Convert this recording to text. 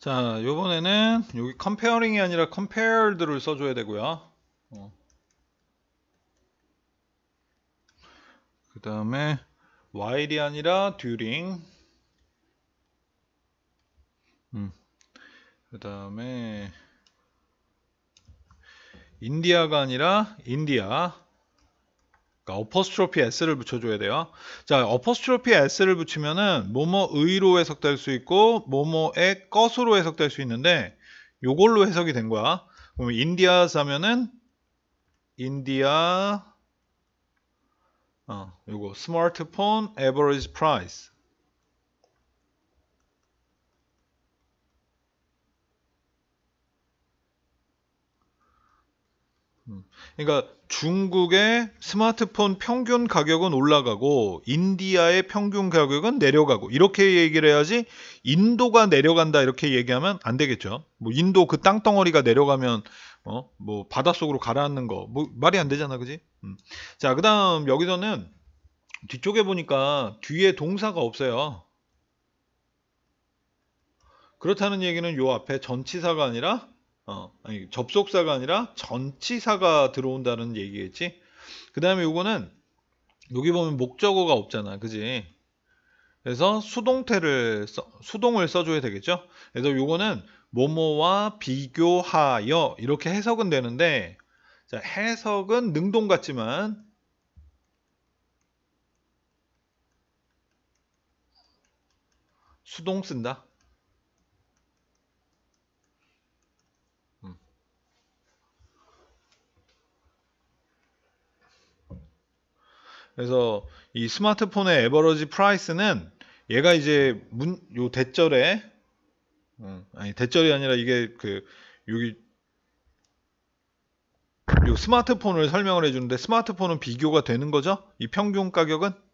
자, 요번에는 여기 컴페어링이 아니라 컴페어 p 를 써줘야 되고요. 어. 그 다음에 while이 아니라 during 음. 그 다음에 인디아가 아니라 인디아 그러니까 어퍼스트로피 s를 붙여줘야 돼요. 자, 어퍼스트로피 s를 붙이면은 뭐뭐 의로 해석될 수 있고 뭐뭐의 것으로 해석될 수 있는데 요걸로 해석이 된 거야. 그럼 인디아 사면은 인디아 어, 요거 스마트폰 에버리지 프라이스 음. 그러니까 중국의 스마트폰 평균 가격은 올라가고 인디아의 평균 가격은 내려가고 이렇게 얘기를 해야지 인도가 내려간다 이렇게 얘기하면 안 되겠죠. 뭐 인도 그 땅덩어리가 내려가면 어? 뭐 바닷속으로 가라앉는 거뭐 말이 안 되잖아, 그지? 음. 자, 그다음 여기서는 뒤쪽에 보니까 뒤에 동사가 없어요. 그렇다는 얘기는 요 앞에 전치사가 아니라 어, 아니 접속사가 아니라 전치사가 들어온다는 얘기겠지. 그 다음에 요거는 여기 보면 목적어가 없잖아, 그지? 그래서 수동태를 써, 수동을 써줘야 되겠죠. 그래서 요거는 뭐뭐와 비교하여 이렇게 해석은 되는데 자, 해석은 능동 같지만 수동 쓴다. 그래서 이 스마트폰의 에버러지 프라이스는 얘가 이제 문 요 대절에 어, 아니 대절이 아니라 이게 그 여기 요 스마트폰을 설명을 해주는데 스마트폰은 비교가 되는 거죠? 이 평균 가격은